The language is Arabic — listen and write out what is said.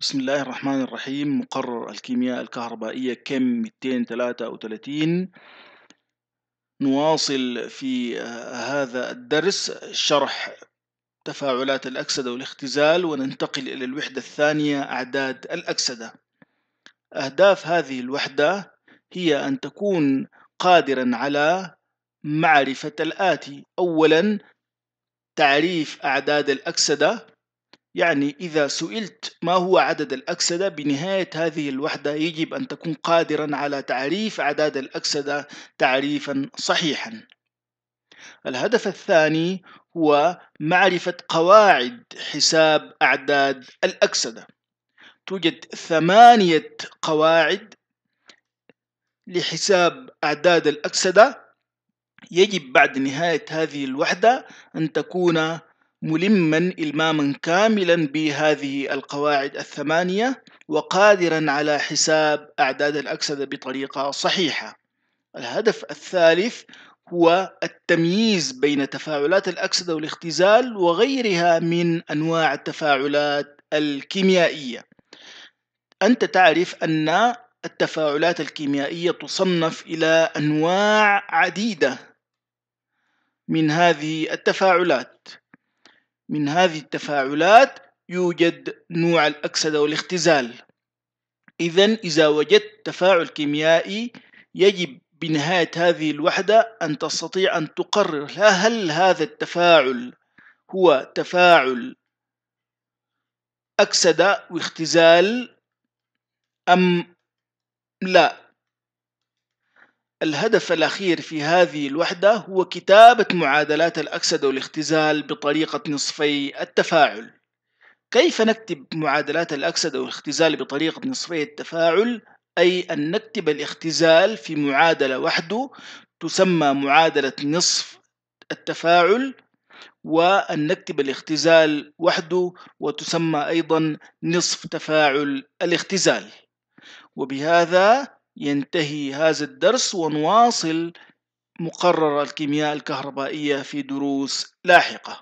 بسم الله الرحمن الرحيم مقرر الكيمياء الكهربائية كم 233 نواصل في آه، هذا الدرس شرح تفاعلات الأكسدة والاختزال وننتقل إلى الوحدة الثانية أعداد الأكسدة أهداف هذه الوحدة هي أن تكون قادرا على معرفة الآتي أولا تعريف أعداد الأكسدة يعني إذا سئلت ما هو عدد الأكسدة بنهاية هذه الوحدة يجب أن تكون قادرا على تعريف أعداد الأكسدة تعريفا صحيحا الهدف الثاني هو معرفة قواعد حساب أعداد الأكسدة توجد ثمانية قواعد لحساب أعداد الأكسدة يجب بعد نهاية هذه الوحدة أن تكون ملما إلماما كاملا بهذه القواعد الثمانية وقادرا على حساب أعداد الأكسدة بطريقة صحيحة الهدف الثالث هو التمييز بين تفاعلات الأكسدة والاختزال وغيرها من أنواع التفاعلات الكيميائية أنت تعرف أن التفاعلات الكيميائية تصنف إلى أنواع عديدة من هذه التفاعلات من هذه التفاعلات يوجد نوع الأكسدة والاختزال إذا إذا وجدت تفاعل كيميائي يجب بنهاية هذه الوحدة أن تستطيع أن تقرر هل هذا التفاعل هو تفاعل أكسدة واختزال أم لا الهدف الأخير في هذه الوحدة هو كتابة معادلات الأكسدة والاختزال بطريقة نصفي التفاعل كيف نكتب معادلات الأكسدة والاختزال بطريقة نصفي التفاعل؟ أي أن نكتب الاختزال في معادلة وحده تسمى معادلة نصف التفاعل وأن نكتب الاختزال وحده وتسمى أيضا نصف تفاعل الاختزال وبهذا ينتهي هذا الدرس ونواصل مقرر الكيمياء الكهربائية في دروس لاحقة